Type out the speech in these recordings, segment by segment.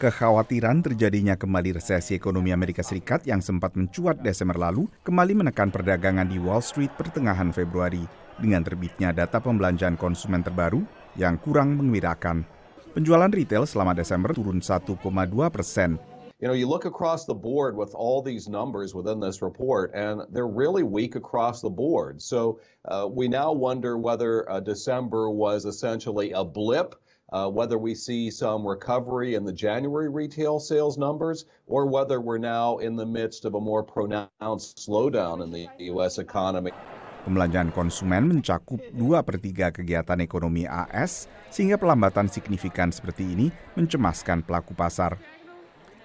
Kekhawatiran terjadinya kembali resesi ekonomi Amerika Serikat yang sempat mencuat Desember lalu kembali menekan perdagangan di Wall Street pertengahan Februari dengan terbitnya data pembelanjaan konsumen terbaru yang kurang mengembirakan. Penjualan retail selama Desember turun 1,2 persen you know, you look across the board with all these numbers within this report, and they're really weak across the board. So uh, we now wonder whether uh, December was essentially a blip uh, whether we see some recovery in the January retail sales numbers or whether we're now in the midst of a more pronounced slowdown in the U.S. economy. Pembelanjaan konsumen mencakup 2 per 3 kegiatan ekonomi AS, sehingga pelambatan signifikan seperti ini mencemaskan pelaku pasar.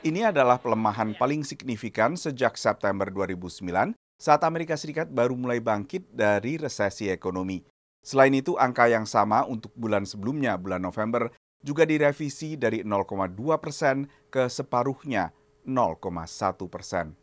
Ini adalah pelemahan paling signifikan sejak September 2009 saat Amerika Serikat baru mulai bangkit dari resesi ekonomi. Selain itu, angka yang sama untuk bulan sebelumnya, bulan November, juga direvisi dari 0,2 persen ke separuhnya 0,1 persen.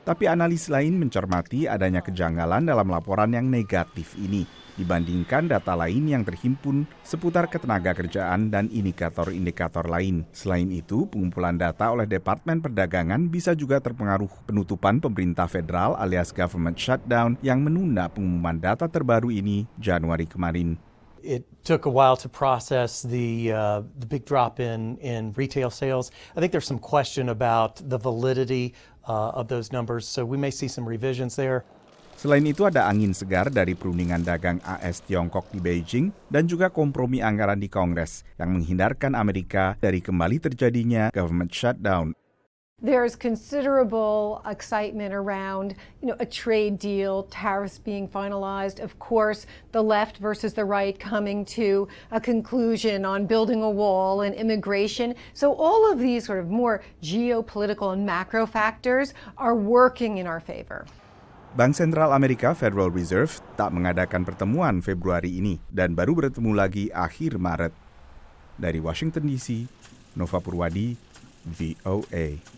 Tapi analis lain mencermati adanya kejanggalan dalam laporan yang negatif ini dibandingkan data lain yang terhimpun seputar ketenaga kerjaan dan indikator-indikator lain. Selain itu, pengumpulan data oleh Departemen Perdagangan bisa juga terpengaruh penutupan pemerintah federal alias government shutdown yang menunda pengumuman data terbaru ini Januari kemarin. it took a while to process the uh, the big drop in in retail sales. I think there's some question about the validity Uh, of those numbers. So we may see some revisions there. Selain itu ada angin segar dari perundingan dagang AS Tiongkok di Beijing dan juga kompromi anggaran di Kongres yang menghindarkan Amerika dari kembali terjadinya government shutdown There's considerable excitement around, you know, a trade deal, tariffs being finalized. Of course, the left versus the right coming to a conclusion on building a wall and immigration. So all of these sort of more geopolitical and macro factors are working in our favor. Bank Sentral Amerika Federal Reserve tak mengadakan pertemuan Februari ini dan baru bertemu lagi akhir Maret. Dari Washington DC, Nova Purwadi, VOA.